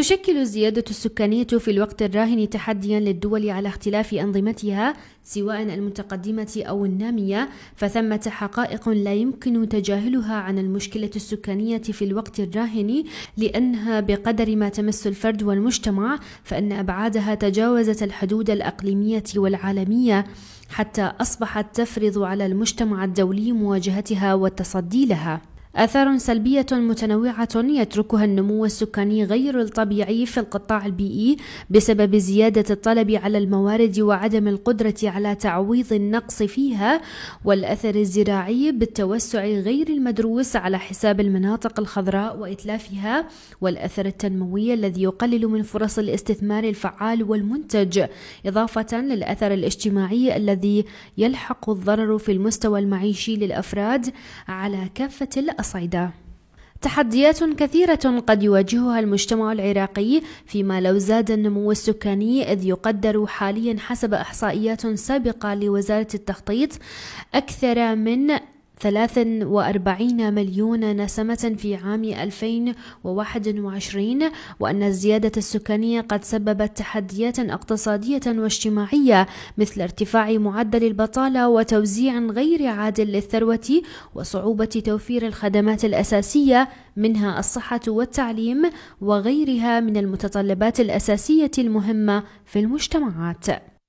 تشكل الزيادة السكانية في الوقت الراهن تحديا للدول على اختلاف أنظمتها سواء المتقدمة أو النامية فثمة حقائق لا يمكن تجاهلها عن المشكلة السكانية في الوقت الراهن لأنها بقدر ما تمس الفرد والمجتمع فإن أبعادها تجاوزت الحدود الأقليمية والعالمية حتى أصبحت تفرض على المجتمع الدولي مواجهتها والتصدي لها آثار سلبية متنوعة يتركها النمو السكاني غير الطبيعي في القطاع البيئي بسبب زيادة الطلب على الموارد وعدم القدرة على تعويض النقص فيها والأثر الزراعي بالتوسع غير المدروس على حساب المناطق الخضراء وإتلافها والأثر التنموي الذي يقلل من فرص الاستثمار الفعال والمنتج إضافة للأثر الاجتماعي الذي يلحق الضرر في المستوى المعيشي للأفراد على كافة الأرض الأصعدة تحديات كثيرة قد يواجهها المجتمع العراقي فيما لو زاد النمو السكاني إذ يقدر حاليا حسب إحصائيات سابقة لوزارة التخطيط أكثر من 43 مليون نسمة في عام 2021 وأن الزيادة السكانية قد سببت تحديات اقتصادية واجتماعية مثل ارتفاع معدل البطالة وتوزيع غير عادل للثروة وصعوبة توفير الخدمات الأساسية منها الصحة والتعليم وغيرها من المتطلبات الأساسية المهمة في المجتمعات